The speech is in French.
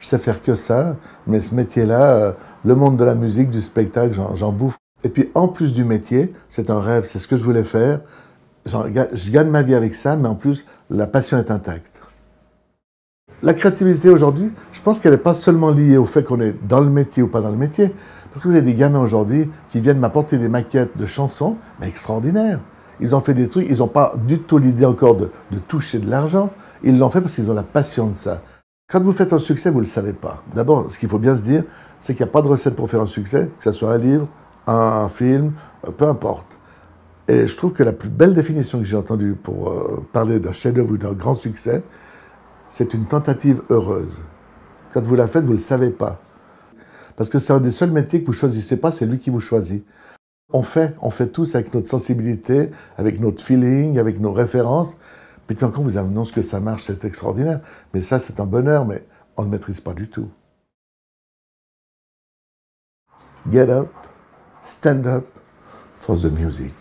Je sais faire que ça, mais ce métier-là, euh, le monde de la musique, du spectacle, j'en bouffe. Et puis en plus du métier, c'est un rêve, c'est ce que je voulais faire. Je gagne ma vie avec ça, mais en plus, la passion est intacte. La créativité aujourd'hui, je pense qu'elle n'est pas seulement liée au fait qu'on est dans le métier ou pas dans le métier, parce que vous avez des gamins aujourd'hui qui viennent m'apporter des maquettes de chansons, mais extraordinaires. Ils ont fait des trucs, ils n'ont pas du tout l'idée encore de, de toucher de l'argent, ils l'ont fait parce qu'ils ont la passion de ça. Quand vous faites un succès, vous ne le savez pas. D'abord, ce qu'il faut bien se dire, c'est qu'il n'y a pas de recette pour faire un succès, que ce soit un livre, un, film, euh, peu importe. Et je trouve que la plus belle définition que j'ai entendue pour euh, parler d'un chef-d'œuvre ou d'un grand succès, c'est une tentative heureuse. Quand vous la faites, vous ne le savez pas. Parce que c'est un des seuls métiers que vous ne choisissez pas, c'est lui qui vous choisit. On fait, on fait tous avec notre sensibilité, avec notre feeling, avec nos références tant qu'on vous annonce que ça marche, c'est extraordinaire. Mais ça, c'est un bonheur, mais on ne maîtrise pas du tout. Get up, stand up for the music.